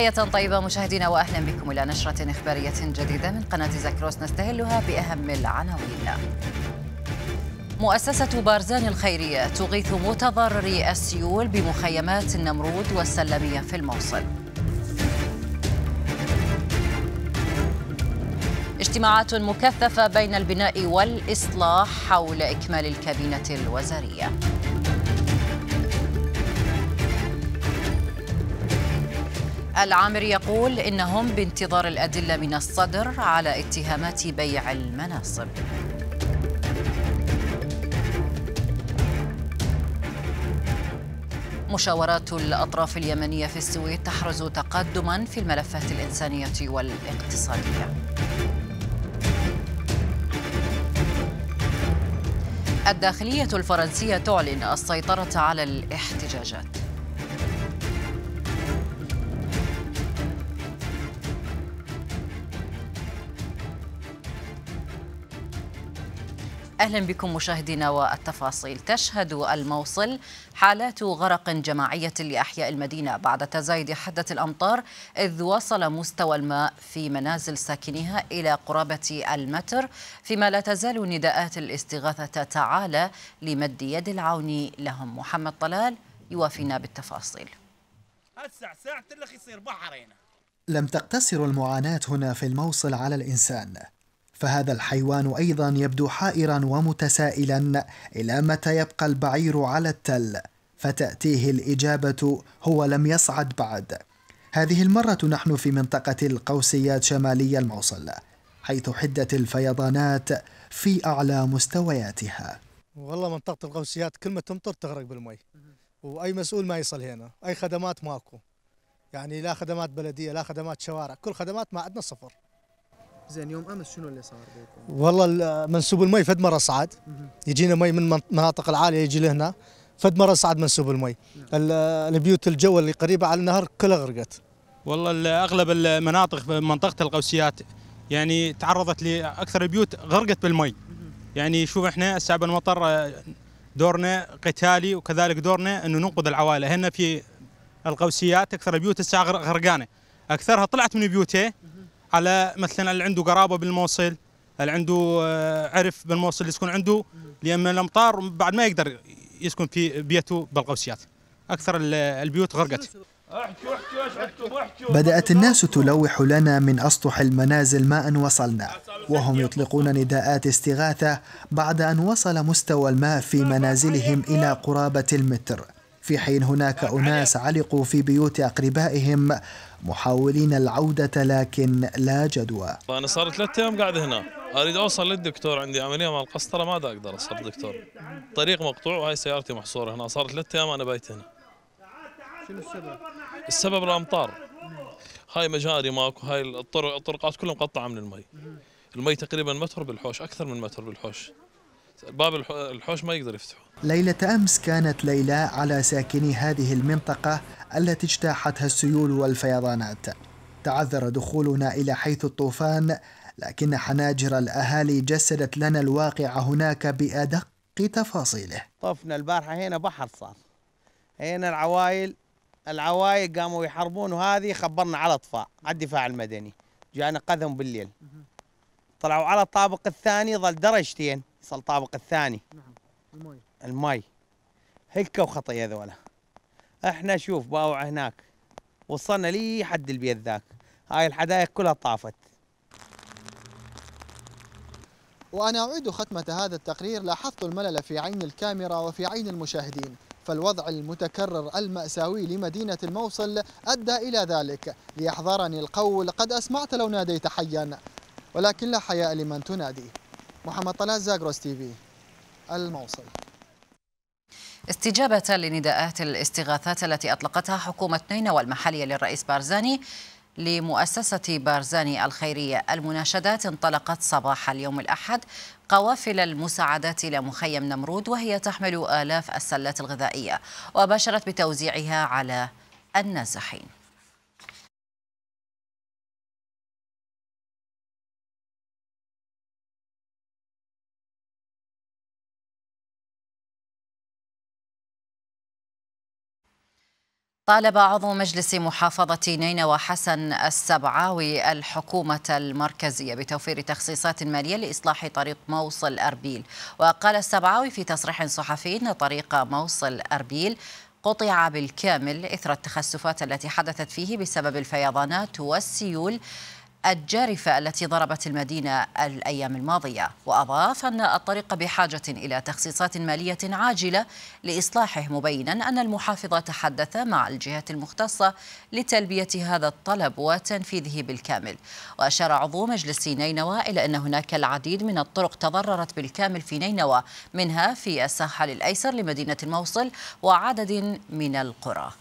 تحية طيبة مشاهدينا وأهلا بكم إلى نشرة إخبارية جديدة من قناة زاكروس نستهلها بأهم العناوين مؤسسة بارزان الخيرية تغيث متضرري السيول بمخيمات النمرود والسلمية في الموصل اجتماعات مكثفة بين البناء والإصلاح حول إكمال الكابينة الوزارية العامري يقول إنهم بانتظار الأدلة من الصدر على اتهامات بيع المناصب مشاورات الأطراف اليمنية في السويد تحرز تقدما في الملفات الإنسانية والاقتصادية الداخلية الفرنسية تعلن السيطرة على الاحتجاجات أهلا بكم مشاهدينا والتفاصيل تشهد الموصل حالات غرق جماعية لأحياء المدينة بعد تزايد حدة الأمطار إذ وصل مستوى الماء في منازل ساكنيها إلى قرابة المتر فيما لا تزال نداءات الاستغاثة تعالى لمد يد العون لهم محمد طلال يوافينا بالتفاصيل هسه ساعة لم تقتصر المعاناة هنا في الموصل على الإنسان فهذا الحيوان أيضا يبدو حائرا ومتسائلا إلى متى يبقى البعير على التل فتأتيه الإجابة هو لم يصعد بعد هذه المرة نحن في منطقة القوسيات شمالي الموصل حيث حدة الفيضانات في أعلى مستوياتها والله منطقة القوسيات كل ما تمطر تغرق بالمي وأي مسؤول ما يصل هنا أي خدمات ماكو يعني لا خدمات بلدية لا خدمات شوارع كل خدمات ما عندنا صفر زين يوم امس شنو اللي صار بيكم؟ والله منسوب المي فد مره صعد يجينا مي من المناطق العاليه يجي لهنا فد مره صعد منسوب المي نعم. البيوت الجو اللي قريبه على النهر كلها غرقت والله اغلب المناطق في منطقه القوسيات يعني تعرضت لاكثر البيوت غرقت بالمي يعني شوف احنا الساعه المطر دورنا قتالي وكذلك دورنا انه ننقذ العوائل هنا في القوسيات اكثر البيوت الساعه غرقانه اكثرها طلعت من بيوتها على مثلا اللي عنده قرابه بالموصل اللي عنده آه، عرف بالموصل يسكن عنده لان الامطار بعد ما يقدر يسكن في بيته بالقوسيات اكثر البيوت غرقت بدأت الناس تلوح لنا من أسطح المنازل ما أن وصلنا وهم يطلقون نداءات استغاثة بعد أن وصل مستوى الماء في منازلهم إلى قرابة المتر في حين هناك أناس علقوا في بيوت أقربائهم محاولين العودة لكن لا جدوى أنا صار ثلاثة أيام قاعد هنا أريد أوصل للدكتور عندي عملية مع القسطرة ما أقدر أصل دكتور الطريق مقطوع وهي سيارتي محصورة هنا صار ثلاثة أيام أنا بايت هنا شنو السبب؟ السبب الأمطار هاي مجاري ماكو هاي الطرق الطرقات كلها مقطعة من المي المي تقريبا متر بالحوش أكثر من متر بالحوش باب الحوش ما يقدر يفتحه ليلة أمس كانت ليلى على ساكني هذه المنطقة التي اجتاحتها السيول والفيضانات تعذر دخولنا إلى حيث الطوفان لكن حناجر الأهالي جسدت لنا الواقع هناك بأدق تفاصيله طفنا البارحة هنا بحر صار هنا العوائل العوائل قاموا يحربون وهذه خبرنا على اطفاء على الدفاع المدني جانا قذم بالليل طلعوا على الطابق الثاني ظل درجتين صل الطابق الثاني نعم المي المي هيك خطيه ذولا احنا شوف باوع هناك وصلنا لي حد البيت ذاك هاي الحدائق كلها طافت وأنا أعيد ختمة هذا التقرير لاحظت الملل في عين الكاميرا وفي عين المشاهدين فالوضع المتكرر المأساوي لمدينة الموصل أدى إلى ذلك ليحضرني القول قد أسمعت لو ناديت حيا ولكن لا حياء لمن تنادي محمد طلال زاغروس تي في الموصل استجابة لنداءات الاستغاثات التي أطلقتها حكومة نينوى المحلية للرئيس بارزاني لمؤسسة بارزاني الخيرية المناشدات انطلقت صباح اليوم الأحد قوافل المساعدات إلى مخيم نمرود وهي تحمل آلاف السلات الغذائية وباشرت بتوزيعها على النازحين طالب عضو مجلس محافظة نينوى حسن السبعاوي الحكومة المركزية بتوفير تخصيصات مالية لإصلاح طريق موصل أربيل وقال السبعاوي في تصريح صحفي أن طريق موصل أربيل قطع بالكامل إثر التخسفات التي حدثت فيه بسبب الفيضانات والسيول الجارفة التي ضربت المدينة الأيام الماضية وأضاف أن الطريق بحاجة إلى تخصيصات مالية عاجلة لإصلاحه مبينا أن المحافظة تحدث مع الجهات المختصة لتلبية هذا الطلب وتنفيذه بالكامل وأشار عضو مجلس نينوى إلى أن هناك العديد من الطرق تضررت بالكامل في نينوى منها في الساحل الأيسر لمدينة الموصل وعدد من القرى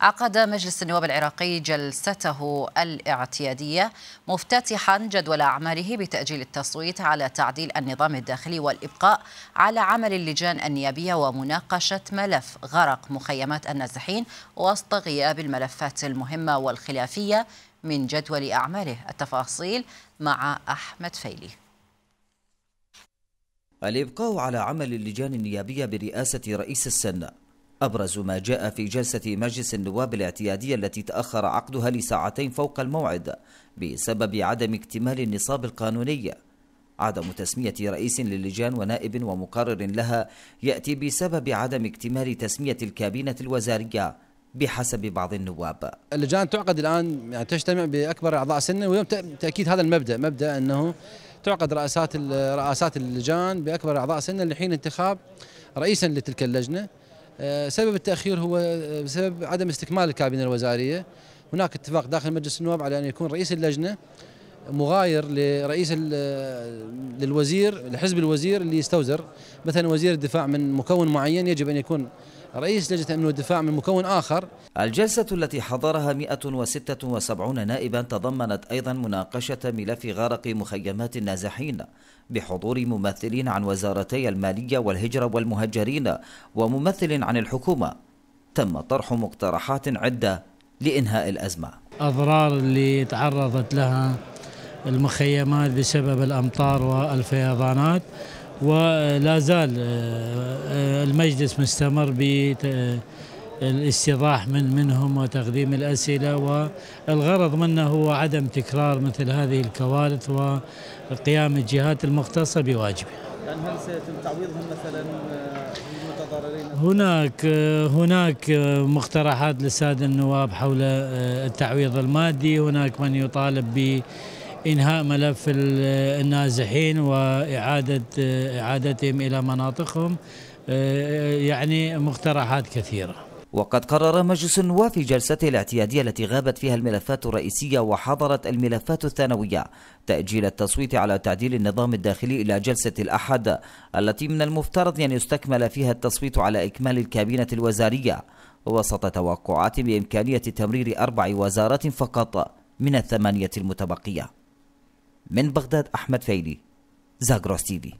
عقد مجلس النواب العراقي جلسته الاعتيادية مفتتحا جدول أعماله بتأجيل التصويت على تعديل النظام الداخلي والإبقاء على عمل اللجان النيابية ومناقشة ملف غرق مخيمات النازحين وسط غياب الملفات المهمة والخلافية من جدول أعماله التفاصيل مع أحمد فيلي الإبقاء على عمل اللجان النيابية برئاسة رئيس السنة أبرز ما جاء في جلسة مجلس النواب الاعتيادية التي تأخر عقدها لساعتين فوق الموعد بسبب عدم اكتمال النصاب القانوني عدم تسمية رئيس للجان ونائب ومقرر لها يأتي بسبب عدم اكتمال تسمية الكابينة الوزارية بحسب بعض النواب اللجان تعقد الآن يعني تجتمع بأكبر أعضاء سنة ويوم تأكيد هذا المبدأ مبدأ أنه تعقد رئاسات رئاسات اللجان بأكبر أعضاء سنة لحين انتخاب رئيسا لتلك اللجنة آه، سبب التاخير هو آه، بسبب عدم استكمال الكابينه الوزاريه هناك اتفاق داخل مجلس النواب على ان يكون رئيس اللجنه مغاير لرئيس آه، للوزير لحزب الوزير اللي يستوزر مثلا وزير الدفاع من مكون معين يجب ان يكون رئيس لجنة أمن والدفاع من مكون آخر الجلسة التي حضرها 176 نائبا تضمنت أيضا مناقشة ملف غرق مخيمات النازحين بحضور ممثلين عن وزارتي المالية والهجرة والمهجرين وممثل عن الحكومة تم طرح مقترحات عدة لإنهاء الأزمة أضرار اللي تعرضت لها المخيمات بسبب الأمطار والفيضانات ولا زال آه، آه، المجلس مستمر بالاستيضاح آه، من منهم وتقديم الأسئلة والغرض منه هو عدم تكرار مثل هذه الكوارث وقيام الجهات المختصة بواجبها يعني هل سيتم تعويضهم مثلا هناك هناك مقترحات للساده النواب حول التعويض المادي، هناك من يطالب ب انهاء ملف النازحين واعاده اعادتهم الى مناطقهم آه، يعني مقترحات كثيره وقد قرر مجلس النواب في جلسته الاعتيادية التي غابت فيها الملفات الرئيسية وحضرت الملفات الثانوية تأجيل التصويت على تعديل النظام الداخلي إلى جلسة الأحد التي من المفترض أن يستكمل فيها التصويت على إكمال الكابينة الوزارية وسط توقعات بإمكانية تمرير أربع وزارات فقط من الثمانية المتبقية من بغداد أحمد فيلي زاغروس تي في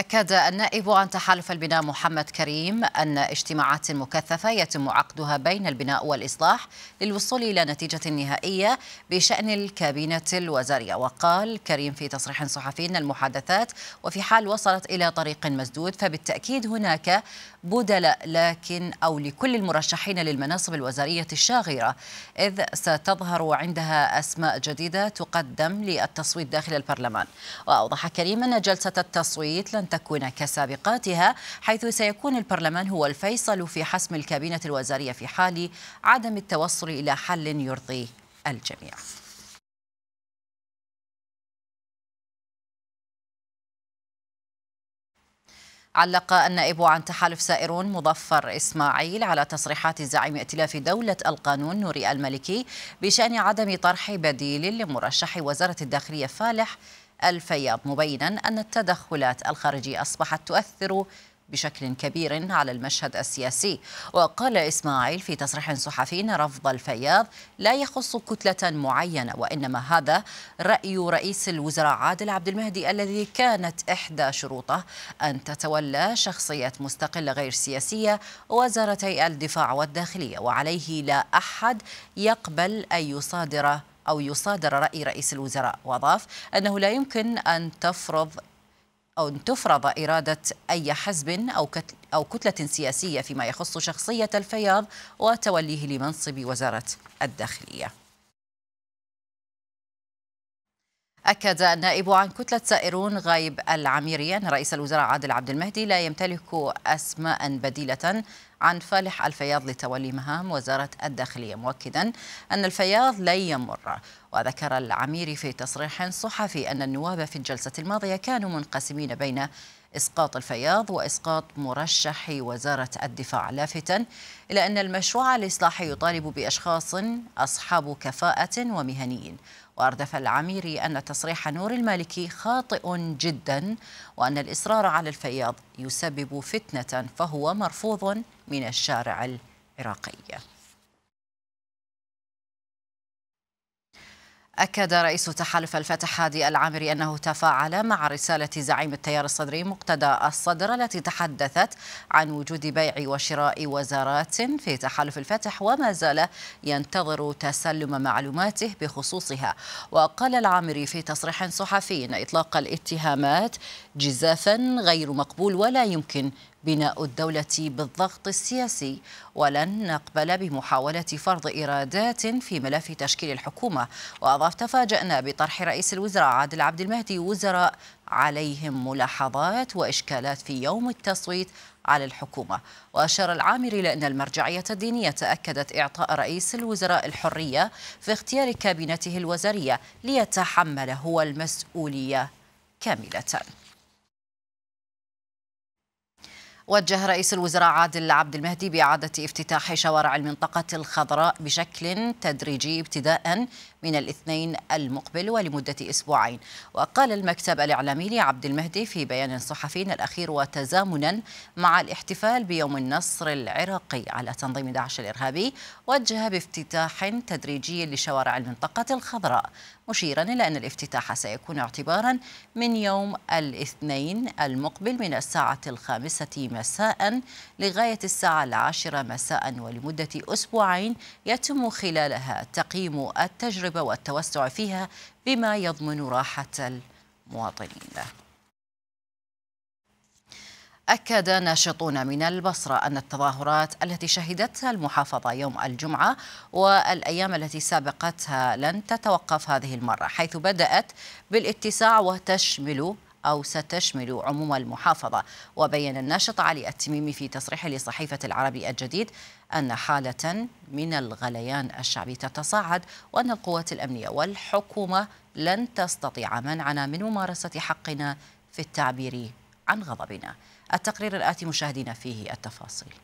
أكد النائب عن تحالف البناء محمد كريم أن اجتماعات مكثفة يتم عقدها بين البناء والإصلاح للوصول إلى نتيجة نهائية بشأن الكابينة الوزارية وقال كريم في تصريح صحفي أن المحادثات وفي حال وصلت إلى طريق مسدود فبالتأكيد هناك بدلاء لكن أو لكل المرشحين للمناصب الوزارية الشاغرة إذ ستظهر عندها أسماء جديدة تقدم للتصويت داخل البرلمان وأوضح كريم أن جلسة التصويت لن تكون كسابقاتها حيث سيكون البرلمان هو الفيصل في حسم الكابينة الوزارية في حال عدم التوصل إلى حل يرضي الجميع علق النائب عن تحالف سائرون مظفر إسماعيل على تصريحات زعيم ائتلاف دولة القانون نوري الملكي بشأن عدم طرح بديل لمرشح وزارة الداخلية فالح الفياض مبينا أن التدخلات الخارجية أصبحت تؤثر بشكل كبير على المشهد السياسي وقال إسماعيل في تصريح صحفي أن رفض الفياض لا يخص كتلة معينة وإنما هذا رأي رئيس الوزراء عادل عبد المهدي الذي كانت إحدى شروطه أن تتولى شخصية مستقلة غير سياسية وزارتي الدفاع والداخلية وعليه لا أحد يقبل أن يصادر أو يصادر رأي رئيس الوزراء وأضاف أنه لا يمكن أن تفرض أو أن تفرض إرادة أي حزب أو أو كتلة سياسية فيما يخص شخصية الفياض وتوليه لمنصب وزارة الداخلية. أكد النائب عن كتلة سائرون غايب العميري أن رئيس الوزراء عادل عبد المهدي لا يمتلك أسماء بديلة عن فالح الفياض لتولي مهام وزارة الداخلية مؤكدا أن الفياض لن يمر وذكر العميري في تصريح صحفي أن النواب في الجلسة الماضية كانوا منقسمين بين إسقاط الفياض وإسقاط مرشح وزارة الدفاع لافتا إلى أن المشروع الإصلاحي يطالب بأشخاص أصحاب كفاءة ومهنيين واردف العميري ان تصريح نور المالكي خاطئ جدا وان الاصرار على الفياض يسبب فتنه فهو مرفوض من الشارع العراقي أكد رئيس تحالف الفتح هادي العامري أنه تفاعل مع رسالة زعيم التيار الصدري مقتدى الصدر التي تحدثت عن وجود بيع وشراء وزارات في تحالف الفتح وما زال ينتظر تسلم معلوماته بخصوصها وقال العامري في تصريح صحفي أن إطلاق الاتهامات جزافا غير مقبول ولا يمكن بناء الدولة بالضغط السياسي ولن نقبل بمحاولة فرض إيرادات في ملف تشكيل الحكومة وأضاف تفاجأنا بطرح رئيس الوزراء عادل عبد المهدي وزراء عليهم ملاحظات وإشكالات في يوم التصويت على الحكومة وأشار العامري أن المرجعية الدينية تأكدت إعطاء رئيس الوزراء الحرية في اختيار كابينته الوزارية ليتحمل هو المسؤولية كاملة وجه رئيس الوزراء عادل عبد المهدي بإعادة افتتاح شوارع المنطقة الخضراء بشكل تدريجي ابتداء من الاثنين المقبل ولمدة أسبوعين وقال المكتب الإعلامي لعبد المهدي في بيان صحفي الأخير وتزامنا مع الاحتفال بيوم النصر العراقي على تنظيم داعش الإرهابي وجه بافتتاح تدريجي لشوارع المنطقة الخضراء مشيرا إلى أن الافتتاح سيكون اعتبارا من يوم الاثنين المقبل من الساعة الخامسة مساء لغاية الساعة العاشرة مساء ولمدة أسبوعين يتم خلالها تقييم التجربة التجربة والتوسع فيها بما يضمن راحة المواطنين أكد ناشطون من البصرة أن التظاهرات التي شهدتها المحافظة يوم الجمعة والأيام التي سابقتها لن تتوقف هذه المرة حيث بدأت بالاتساع وتشمل أو ستشمل عموم المحافظة وبين الناشط علي التميمي في تصريح لصحيفة العربي الجديد أن حالة من الغليان الشعبي تتصاعد وأن القوات الأمنية والحكومة لن تستطيع منعنا من ممارسة حقنا في التعبير عن غضبنا التقرير الآتي مشاهدينا فيه التفاصيل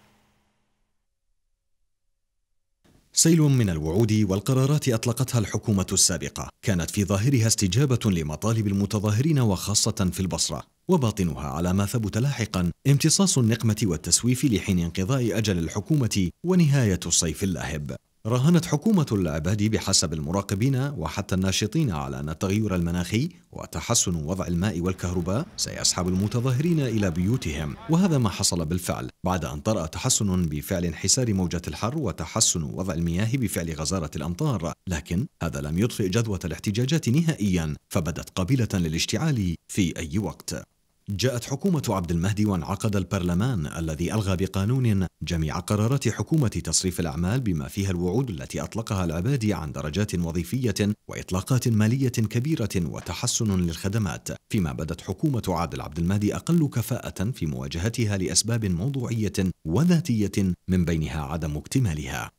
سيل من الوعود والقرارات اطلقتها الحكومه السابقه كانت في ظاهرها استجابه لمطالب المتظاهرين وخاصه في البصره وباطنها على ما ثبت لاحقا امتصاص النقمه والتسويف لحين انقضاء اجل الحكومه ونهايه الصيف اللاهب راهنت حكومة العباد بحسب المراقبين وحتى الناشطين على أن التغير المناخي وتحسن وضع الماء والكهرباء سيسحب المتظاهرين إلى بيوتهم وهذا ما حصل بالفعل بعد أن طرأ تحسن بفعل انحسار موجة الحر وتحسن وضع المياه بفعل غزارة الأمطار لكن هذا لم يطفئ جذوة الاحتجاجات نهائيا فبدت قابلة للاشتعال في أي وقت جاءت حكومة عبد المهدي وانعقد البرلمان الذي ألغى بقانون جميع قرارات حكومة تصريف الأعمال بما فيها الوعود التي أطلقها العبادي عن درجات وظيفية وإطلاقات مالية كبيرة وتحسن للخدمات فيما بدت حكومة عادل عبد المهدي أقل كفاءة في مواجهتها لأسباب موضوعية وذاتية من بينها عدم اكتمالها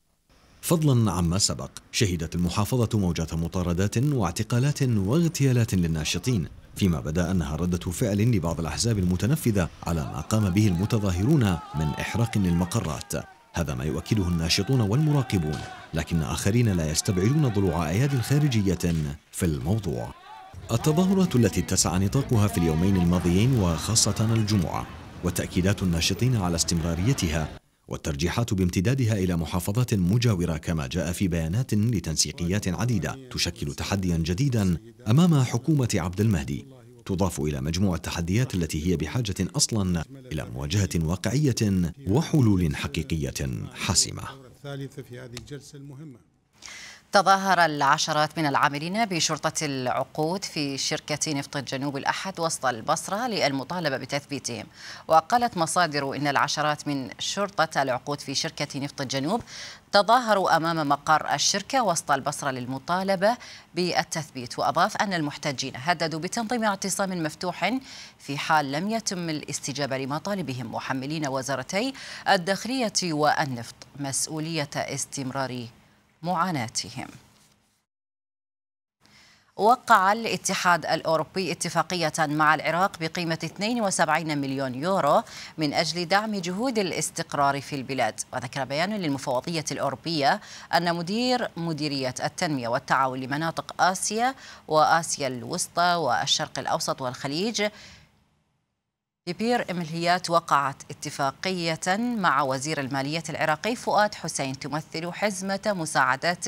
فضلا عما سبق شهدت المحافظة موجة مطاردات واعتقالات واغتيالات للناشطين فيما بدا أنها ردة فعل لبعض الأحزاب المتنفذة على ما قام به المتظاهرون من إحراق للمقرات هذا ما يؤكده الناشطون والمراقبون لكن آخرين لا يستبعدون ضلوع أياد خارجية في الموضوع التظاهرات التي اتسع نطاقها في اليومين الماضيين وخاصة الجمعة وتأكيدات الناشطين على استمراريتها والترجيحات بامتدادها إلى محافظات مجاورة كما جاء في بيانات لتنسيقيات عديدة تشكل تحديا جديدا أمام حكومة عبد المهدي تضاف إلى مجموعة التحديات التي هي بحاجة أصلا إلى مواجهة واقعية وحلول حقيقية حاسمة الثالثة في هذه الجلسة المهمة تظاهر العشرات من العاملين بشرطة العقود في شركة نفط الجنوب الأحد وسط البصرة للمطالبة بتثبيتهم وقالت مصادر إن العشرات من شرطة العقود في شركة نفط الجنوب تظاهروا أمام مقر الشركة وسط البصرة للمطالبة بالتثبيت وأضاف أن المحتجين هددوا بتنظيم اعتصام مفتوح في حال لم يتم الاستجابة لمطالبهم محملين وزارتي الداخلية والنفط مسؤولية استمرار معاناتهم وقع الاتحاد الأوروبي اتفاقية مع العراق بقيمة 72 مليون يورو من أجل دعم جهود الاستقرار في البلاد وذكر بيان للمفوضية الأوروبية أن مدير مديرية التنمية والتعاون لمناطق آسيا وآسيا الوسطى والشرق الأوسط والخليج في بير إملهيات وقعت اتفاقية مع وزير المالية العراقي فؤاد حسين تمثل حزمة مساعدات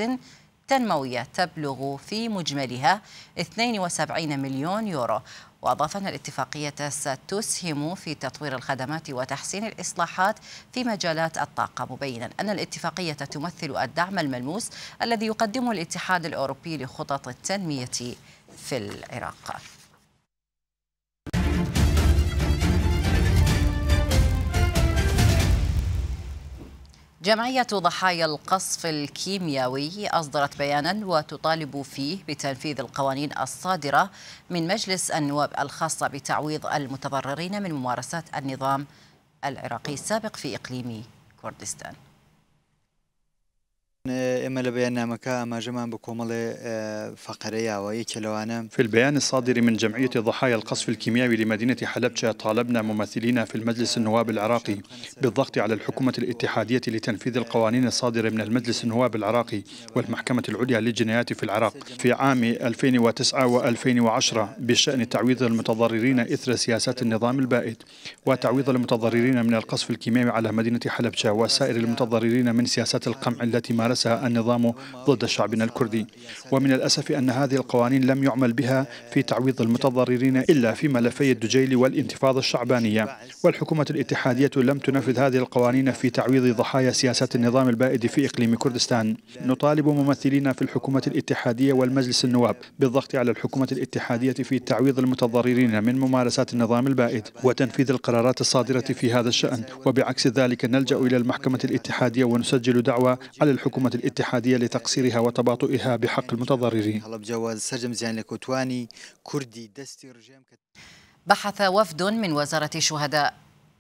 تنموية تبلغ في مجملها 72 مليون يورو وأضاف أن الاتفاقية ستسهم في تطوير الخدمات وتحسين الإصلاحات في مجالات الطاقة مبينا أن الاتفاقية تمثل الدعم الملموس الذي يقدمه الاتحاد الأوروبي لخطط التنمية في العراق جمعية ضحايا القصف الكيميائي أصدرت بيانا وتطالب فيه بتنفيذ القوانين الصادرة من مجلس النواب الخاصة بتعويض المتضررين من ممارسات النظام العراقي السابق في إقليم كردستان امل لە مكا ما بە کۆمەڵێ فقرەیەوە ويكلوانا في البيان الصادر من جمعية ضحايا القصف الكيميائي لمدينة حلبشه طالبنا ممثلين في المجلس النواب العراقي بالضغط على الحكومة الاتحادية لتنفيذ القوانين الصادرة من المجلس النواب العراقي والمحكمة العليا للجنايات في العراق في عام 2009 و2010 بشأن تعويض المتضررين إثر سياسات النظام البائد وتعويض المتضررين من القصف الكيميائي على مدينة حلبشه وسائر المتضررين من سياسات القمع التي مارسها النظام النظام ضد شعبنا الكردي ومن الأسف أن هذه القوانين لم يعمل بها في تعويض المتضررين إلا في ملفي الدجيل والانتفاضة الشعبانية والحكومة الاتحادية لم تنفذ هذه القوانين في تعويض ضحايا سياسات النظام البائد في إقليم كردستان نطالب ممثلين في الحكومة الاتحادية والمجلس النواب بالضغط على الحكومة الاتحادية في تعويض المتضررين من ممارسات النظام البائد وتنفيذ القرارات الصادرة في هذا الشأن وبعكس ذلك نلجأ إلى المحكمة الاتحادية ونسجل دعوى على الحكومة الاتحادية الاتحادية لتقصيرها وتباطؤها بحق المتضررين بحث وفد من وزارة الشهداء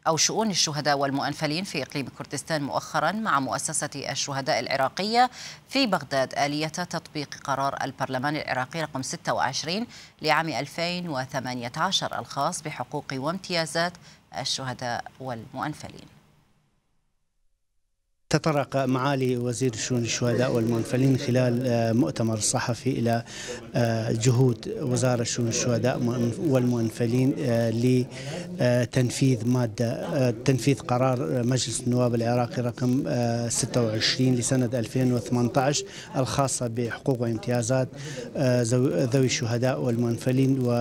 أو شؤون الشهداء والمؤنفلين في إقليم كردستان مؤخرا مع مؤسسة الشهداء العراقية في بغداد آلية تطبيق قرار البرلمان العراقي رقم 26 لعام 2018 الخاص بحقوق وامتيازات الشهداء والمؤنفلين تطرق معالي وزير شؤون الشهداء والمنفلين خلال آه، مؤتمر الصحفي إلى آه، جهود وزارة شؤون الشهداء والمنفلين آه، لتنفيذ مادة تنفيذ قرار مجلس النواب العراقي رقم 26 لسنة 2018 الخاصة بحقوق وامتيازات ذوي الشهداء والمنفلين و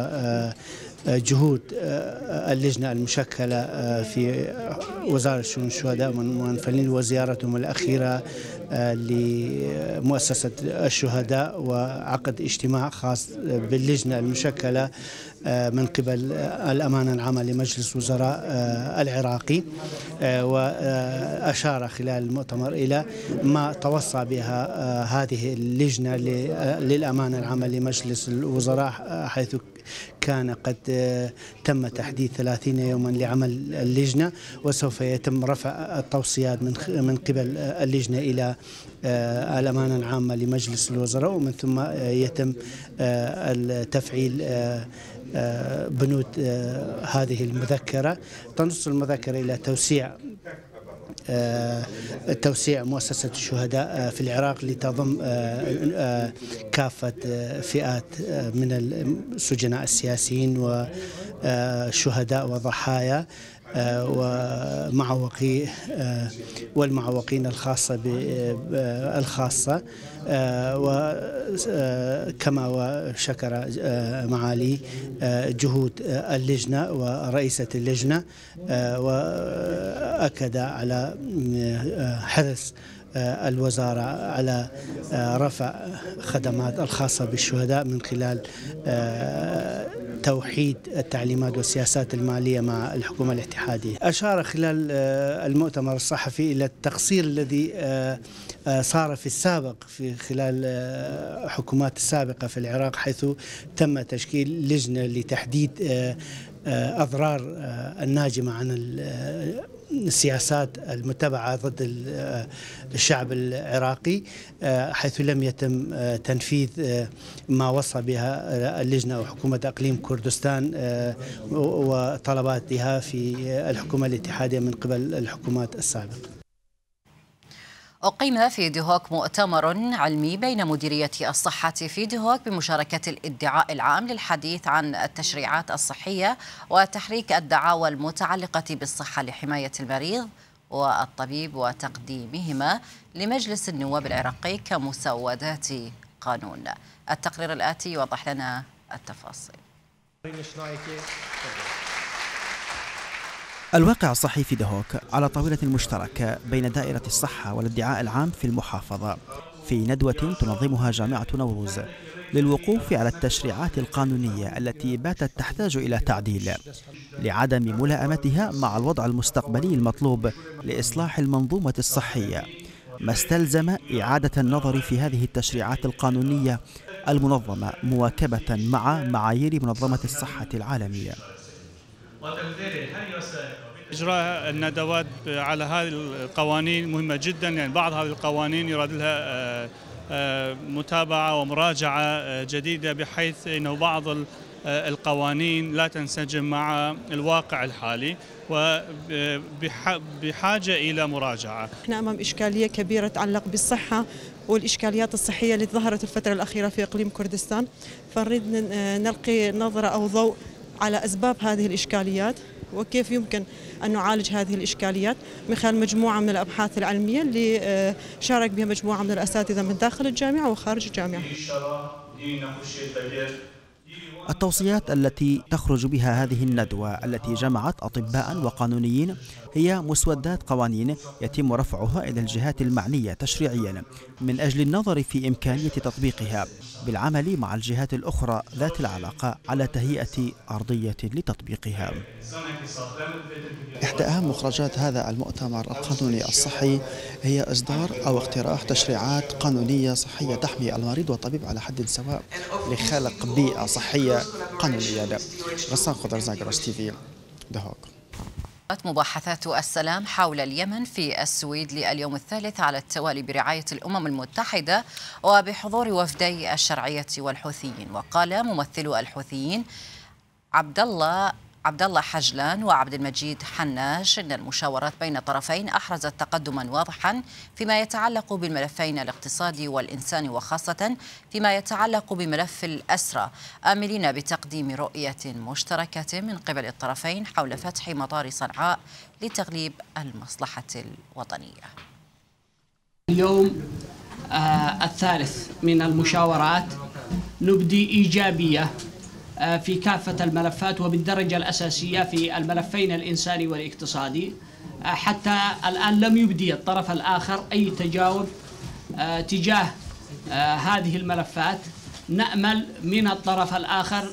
جهود آه، آه، اللجنة المشكلة آه، في وزارة شؤون الشهداء والمنفلين وزيارتهم الأخيرة لمؤسسة الشهداء وعقد اجتماع خاص باللجنة المشكلة آه، من قبل آه، الأمانة العامة لمجلس وزراء آه، العراقي وأشار خلال المؤتمر إلى ما توصى بها هذه اللجنة للأمانة العامة لمجلس الوزراء حيث كان قد تم تحديد 30 يوما لعمل اللجنة وسوف يتم رفع التوصيات من قبل اللجنة إلى آه، الأمانة العامة لمجلس الوزراء ومن ثم آه، يتم آه، تفعيل بنود هذه المذكرة تنص المذكرة إلى توسيع توسيع مؤسسة الشهداء في العراق لتضم كافة فئات من السجناء السياسيين وشهداء وضحايا آه، ومعوقي آه، والمعوقين الخاصة آه، الخاصة وكما وشكر معالي جهود اللجنة ورئيسة اللجنة وأكد على حرص آه، الوزارة على آه، رفع خدمات الخاصة بالشهداء من خلال آه، توحيد التعليمات والسياسات المالية مع الحكومة الاتحادية أشار خلال المؤتمر الصحفي إلى التقصير الذي صار في السابق في خلال حكومات السابقة في العراق حيث تم تشكيل لجنة لتحديد أضرار الناجمة عن السياسات المتبعة ضد الشعب العراقي آه، حيث لم يتم آه، تنفيذ آه، ما وصى بها اللجنة وحكومة أقليم كردستان وطلباتها في الحكومة الاتحادية من قبل الحكومات السابقة أقيم في ديهوك مؤتمر علمي بين مديرية الصحة في ديهوك بمشاركة الادعاء العام للحديث عن التشريعات الصحية وتحريك الدعاوى المتعلقة بالصحة لحماية المريض والطبيب وتقديمهما لمجلس النواب العراقي كمسودات قانون التقرير الآتي يوضح لنا التفاصيل الواقع الصحي في دهوك على طاولة مشتركة بين دائرة الصحة والادعاء العام في المحافظة في ندوة تنظمها جامعة نوروز للوقوف على التشريعات القانونية التي باتت تحتاج إلى تعديل لعدم ملائمتها مع الوضع المستقبلي المطلوب لإصلاح المنظومة الصحية ما استلزم إعادة النظر في هذه التشريعات القانونية المنظمة مواكبة مع معايير منظمة الصحة العالمية إجراء الندوات على هذه القوانين مهمة جدا يعني بعض هذه القوانين يراد لها آه، آه، متابعة ومراجعة آه، جديدة بحيث أنه بعض القوانين لا تنسجم مع الواقع الحالي وبحاجة إلى مراجعة نحن أمام إشكالية كبيرة تتعلق بالصحة والإشكاليات الصحية اللي ظهرت الفترة الأخيرة في إقليم كردستان فنريد نلقي نظرة أو ضوء على أسباب هذه الإشكاليات وكيف يمكن أن نعالج هذه الإشكاليات من خلال مجموعة من الأبحاث العلمية اللي آه، شارك بها مجموعة من الأساتذة من داخل الجامعة وخارج الجامعة. التوصيات التي تخرج بها هذه الندوة التي جمعت أطباء وقانونيين هي مسودات قوانين يتم رفعها إلى الجهات المعنية تشريعيا من أجل النظر في إمكانية تطبيقها بالعمل مع الجهات الأخرى ذات العلاقة على تهيئة أرضية لتطبيقها إحدى أهم مخرجات هذا المؤتمر القانوني الصحي هي إصدار أو اقتراح تشريعات قانونية صحية تحمي المريض والطبيب على حد سواء لخلق بيئة صحية قانونية غسان خضر زاجرس تي في دهوك مباحثات السلام حول اليمن في السويد لليوم الثالث على التوالي برعاية الأمم المتحدة وبحضور وفدي الشرعية والحوثيين وقال ممثل الحوثيين عبد الله عبد الله حجلان وعبد المجيد حناش ان المشاورات بين الطرفين احرزت تقدما واضحا فيما يتعلق بالملفين الاقتصادي والانساني وخاصه فيما يتعلق بملف الاسرى املين بتقديم رؤيه مشتركه من قبل الطرفين حول فتح مطار صنعاء لتغليب المصلحه الوطنيه. اليوم آه الثالث من المشاورات نبدي ايجابيه آه، في كافة الملفات وبالدرجة الأساسية في الملفين الإنساني والاقتصادي آه، حتى الآن لم يبدي الطرف الآخر أي تجاوب آه، تجاه هذه الملفات نأمل من الطرف الآخر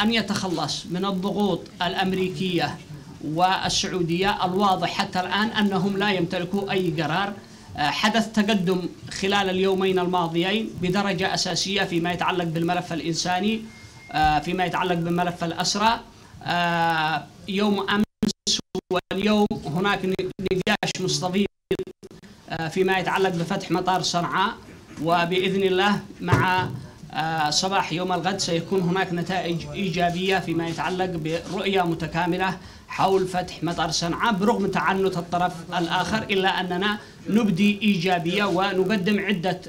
أن يتخلص من الضغوط الأمريكية والسعودية الواضح حتى الآن أنهم لا يمتلكوا أي قرار حدث تقدم خلال اليومين الماضيين بدرجة أساسية فيما يتعلق بالملف الإنساني آه، فيما يتعلق بملف الأسرى آه، يوم أمس واليوم هناك نقاش مستفيض آه، فيما يتعلق بفتح مطار صنعاء وبإذن الله مع صباح يوم الغد سيكون هناك نتائج إيجابية فيما يتعلق برؤية متكاملة حول فتح مطار صنعاء برغم تعنت الطرف الآخر إلا أننا نبدي إيجابية ونقدم عدة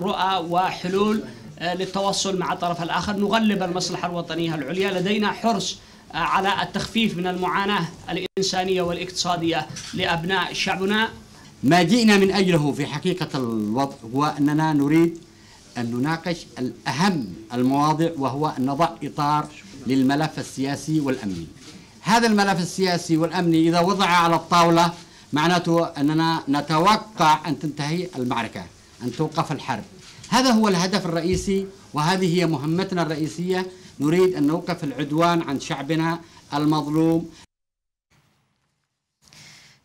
رؤى وحلول آه، للتواصل مع الطرف الآخر نغلب المصلحة الوطنية العليا لدينا حرص آه، على التخفيف من المعاناة الإنسانية والاقتصادية لأبناء شعبنا ما جئنا من أجله في حقيقة الوضع هو أننا نريد أن نناقش الأهم المواضيع وهو أن نضع إطار للملف السياسي والأمني هذا الملف السياسي والأمني إذا وضع على الطاولة معناته أننا نتوقع أن تنتهي المعركة أن توقف الحرب هذا هو الهدف الرئيسي وهذه هي مهمتنا الرئيسية نريد أن نوقف العدوان عن شعبنا المظلوم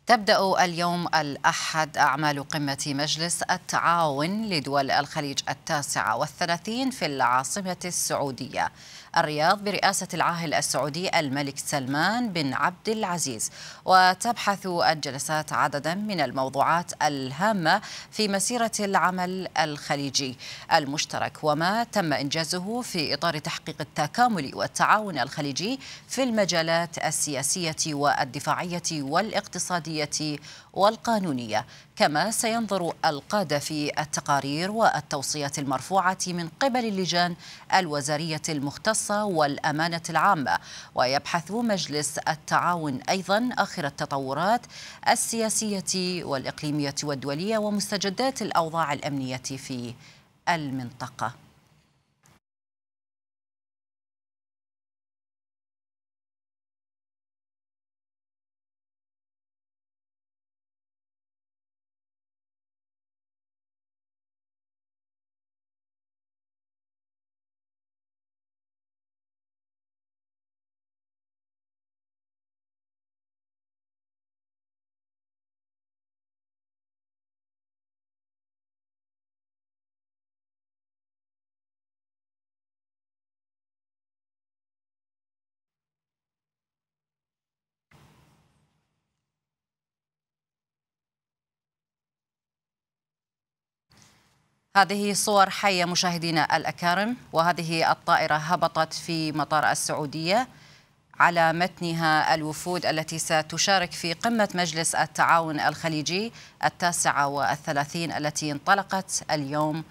تبدأ اليوم الأحد أعمال قمة مجلس التعاون لدول الخليج التاسعة والثلاثين في العاصمة السعودية الرياض برئاسة العاهل السعودي الملك سلمان بن عبد العزيز وتبحث الجلسات عددا من الموضوعات الهامة في مسيرة العمل الخليجي المشترك وما تم إنجازه في إطار تحقيق التكامل والتعاون الخليجي في المجالات السياسية والدفاعية والاقتصادية والقانونية كما سينظر القادة في التقارير والتوصيات المرفوعة من قبل اللجان الوزارية المختصة والأمانة العامة ويبحث مجلس التعاون أيضا آخر التطورات السياسية والإقليمية والدولية ومستجدات الأوضاع الأمنية في المنطقة هذه صور حية مشاهدينا الأكارم وهذه الطائرة هبطت في مطار السعودية على متنها الوفود التي ستشارك في قمة مجلس التعاون الخليجي التاسعة والثلاثين التي انطلقت اليوم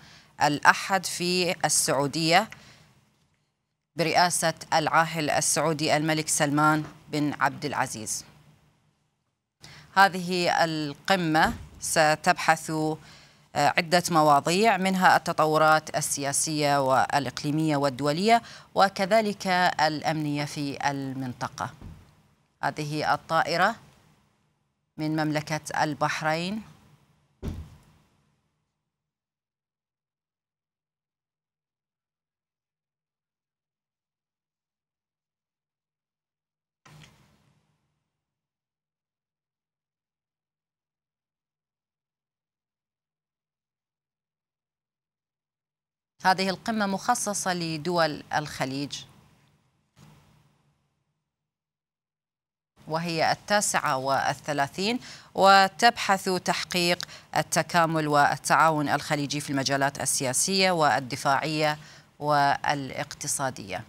الأحد في السعودية برئاسة العاهل السعودي الملك سلمان بن عبد العزيز هذه القمة ستبحث عدة مواضيع منها التطورات السياسية والإقليمية والدولية وكذلك الأمنية في المنطقة هذه الطائرة من مملكة البحرين هذه القمة مخصصة لدول الخليج وهي التاسعة والثلاثين وتبحث تحقيق التكامل والتعاون الخليجي في المجالات السياسية والدفاعية والاقتصادية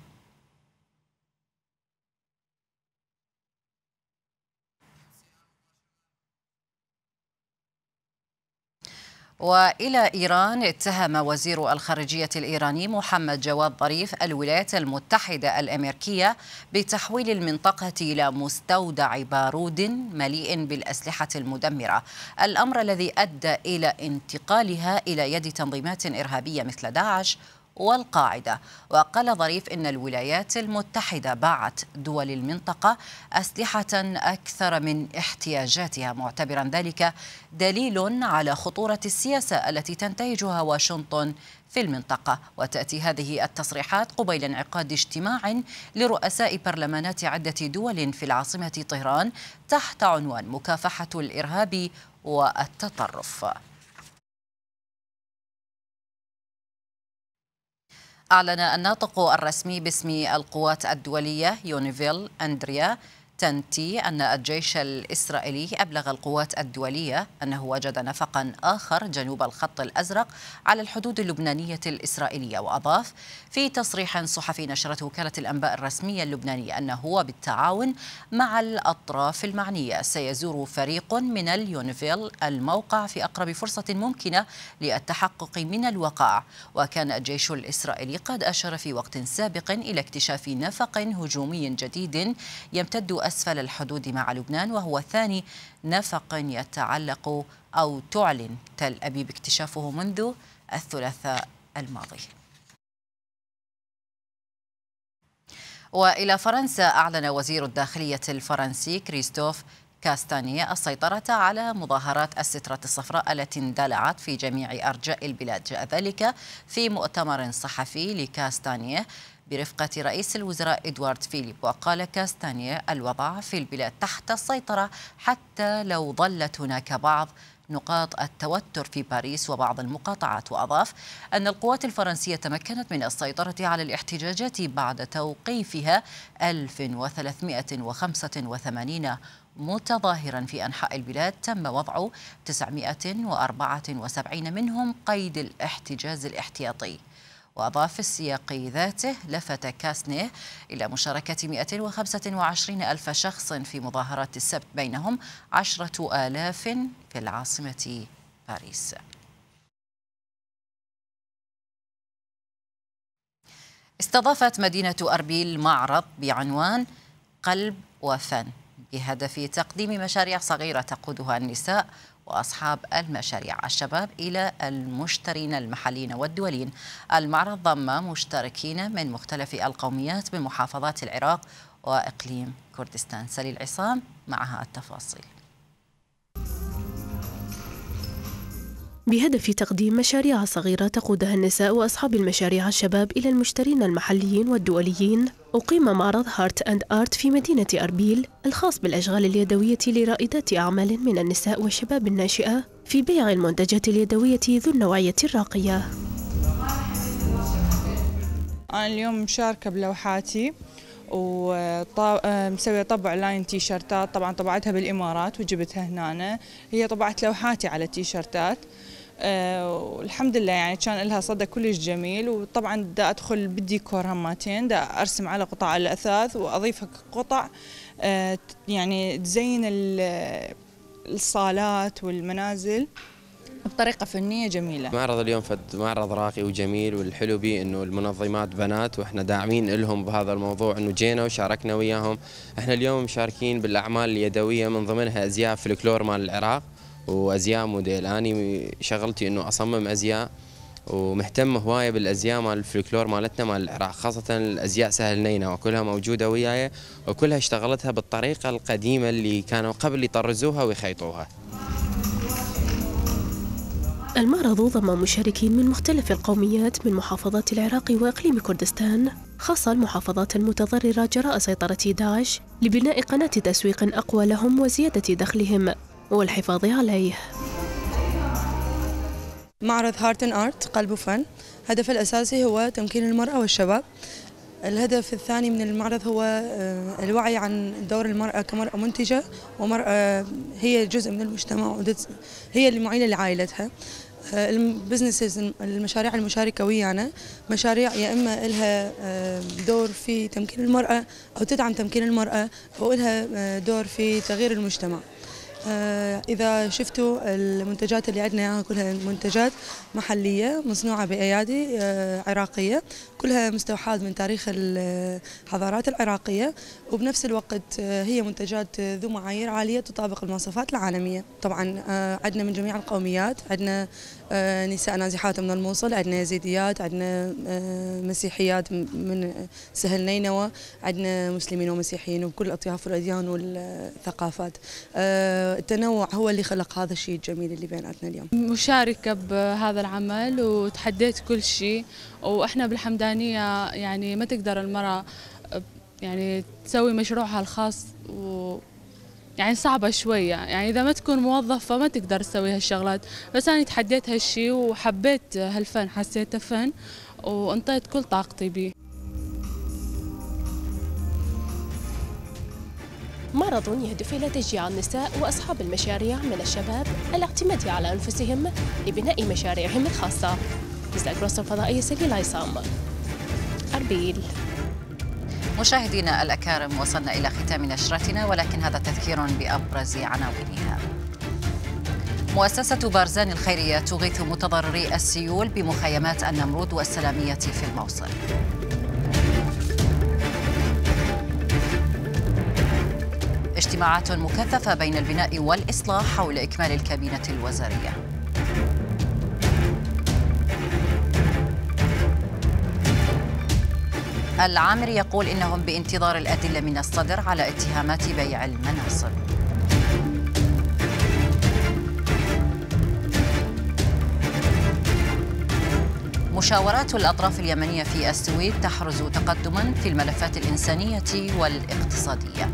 والى ايران اتهم وزير الخارجيه الايراني محمد جواد ظريف الولايات المتحده الامريكيه بتحويل المنطقه الى مستودع بارود مليء بالاسلحه المدمره، الامر الذي ادى الى انتقالها الى يد تنظيمات ارهابيه مثل داعش والقاعدة وقال ظريف إن الولايات المتحدة باعت دول المنطقة أسلحة أكثر من احتياجاتها معتبرا ذلك دليل على خطورة السياسة التي تنتهجها واشنطن في المنطقة وتأتي هذه التصريحات قبيل انعقاد اجتماع لرؤساء برلمانات عدة دول في العاصمة طهران تحت عنوان مكافحة الإرهاب والتطرف أعلن الناطق الرسمي باسم القوات الدولية يونيفيل أندريا تنتي أن الجيش الإسرائيلي أبلغ القوات الدولية أنه وجد نفقا آخر جنوب الخط الأزرق على الحدود اللبنانية الإسرائيلية وأضاف في تصريح صحفي نشرته وكالة الأنباء الرسمية اللبنانية أنه وبالتعاون مع الأطراف المعنية سيزور فريق من اليونفيل الموقع في أقرب فرصة ممكنة للتحقق من الوقائع وكان الجيش الإسرائيلي قد أشار في وقت سابق إلى اكتشاف نفق هجومي جديد يمتد أسفل الحدود مع لبنان وهو ثاني نفق يتعلق أو تعلن تل أبيب اكتشافه منذ الثلاثاء الماضي وإلى فرنسا أعلن وزير الداخلية الفرنسي كريستوف كاستانية السيطرة على مظاهرات السترة الصفراء التي اندلعت في جميع أرجاء البلاد جاء ذلك في مؤتمر صحفي لكاستانية برفقة رئيس الوزراء إدوارد فيليب وقال كاستانيا الوضع في البلاد تحت السيطرة حتى لو ظلت هناك بعض نقاط التوتر في باريس وبعض المقاطعات واضاف ان القوات الفرنسيه تمكنت من السيطره على الاحتجاجات بعد توقيفها 1385 متظاهرا في انحاء البلاد تم وضع 974 منهم قيد الاحتجاز الاحتياطي وأضاف في السياق ذاته لفت كاسنيه إلى مشاركة 125 ألف شخص في مظاهرات السبت بينهم عشرة آلاف في العاصمة باريس استضافت مدينة أربيل معرض بعنوان قلب وفن بهدف تقديم مشاريع صغيرة تقودها النساء وأصحاب المشاريع الشباب إلى المشترين المحليين والدوليين المعرض ضم مشتركين من مختلف القوميات بمحافظات العراق وإقليم كردستان سليل عصام معها التفاصيل بهدف تقديم مشاريع صغيرة تقودها النساء وأصحاب المشاريع الشباب إلى المشترين المحليين والدوليين أقيم معرض هارت أند آرت في مدينة أربيل الخاص بالأشغال اليدوية لرائدات أعمال من النساء والشباب الناشئة في بيع المنتجات اليدوية ذو النوعية الراقية أنا اليوم مشاركة بلوحاتي ومسوية آه، طبع لاين تيشرتات طبعا طبعتها بالإمارات وجبتها هنا هي طبعت لوحاتي على التيشرتات آه، والحمد لله يعني كان لها صدى كلش جميل وطبعا دا ادخل بالديكور هماتين دا ارسم على قطع الاثاث واضيف قطع آه، يعني تزين الصالات والمنازل بطريقة فنية جميلة معرض اليوم فد معرض راقي وجميل والحلو به انه المنظمات بنات واحنا داعمين لهم بهذا الموضوع انه جينا وشاركنا وياهم احنا اليوم مشاركين بالاعمال اليدوية من ضمنها ازياء فلكلور مال العراق وازياء موديل اني شغلتي انه اصمم ازياء ومهتم هوايه بالازياء مال الفلكلور مالتنا مال العراق خاصه الازياء سهل نينا وكلها موجوده وياي وكلها اشتغلتها بالطريقه القديمه اللي كانوا قبل يطرزوها ويخيطوها المعرض ضم مشاركين من مختلف القوميات من محافظات العراق واقليم كردستان خاصه المحافظات المتضرره جراء سيطره داعش لبناء قناه تسويق اقوى لهم وزياده دخلهم والحفاظ عليه معرض هارت ان ارت قلب فن هدفه الاساسي هو تمكين المراه والشباب الهدف الثاني من المعرض هو آه، الوعي عن دور المرأة كمرأة منتجة ومرأة آه، هي جزء من المجتمع هي المعينه لعائلتها آه، البزنسز المشاريع المشاركة ويانا مشاريع يا إما إلها دور في تمكين المرأة أو تدعم تمكين المرأة أو إلها دور في تغيير المجتمع آه، إذا شفتوا المنتجات اللي عندنا كلها يعني منتجات محلية مصنوعة بأيادي آه، عراقية كلها مستوحاة من تاريخ الحضارات العراقية وبنفس الوقت آه، هي منتجات آه، ذو معايير عالية تطابق المواصفات العالمية طبعا آه، عندنا من جميع القوميات عندنا نساء نازحات من الموصل عندنا يزيديات عندنا مسيحيات من سهل نينوى عندنا مسلمين ومسيحيين وكل أطياف الأديان والثقافات التنوع هو اللي خلق هذا الشيء الجميل اللي بيناتنا اليوم مشاركة بهذا العمل وتحديت كل شيء وإحنا بالحمد ميدانيه يعني ما تقدر المراه يعني تسوي مشروعها الخاص و يعني صعبة شوية يعني إذا ما تكون موظفة ما تقدر تسوي هالشغلات بس أنا تحديت هالشي وحبيت هالفن حسيته فن وانطيت كل طاقتي بيه مرض يهدف إلى تشجيع النساء وأصحاب المشاريع من الشباب الاعتماد على أنفسهم لبناء مشاريعهم الخاصة مثل الفضائية سليل عصام أربيل مشاهدينا الأكارم وصلنا إلى ختام نشرتنا ولكن هذا تذكير بأبرز عناوينها مؤسسة بارزان الخيرية تغيث متضرري السيول بمخيمات النمرود والسلامية في الموصل اجتماعات مكثفة بين البناء والإصلاح حول إكمال الكابينة الوزارية العامري يقول إنهم بانتظار الأدلة من الصدر على اتهامات بيع المناصب مشاورات الأطراف اليمنية في السويد تحرز تقدما في الملفات الإنسانية والاقتصادية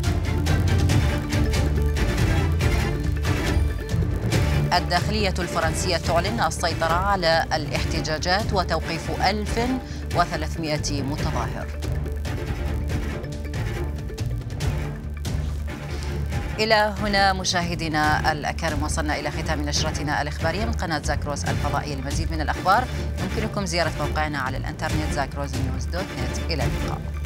الداخلية الفرنسية تعلن السيطرة على الاحتجاجات وتوقيف 1000 و300 متظاهر إلى هنا مشاهدينا الأكارم وصلنا إلى ختام نشرتنا الإخبارية من قناة زاكروس الفضائية للمزيد من الأخبار يمكنكم زيارة موقعنا على الإنترنت زاكروس نيوز دوت نت إلى اللقاء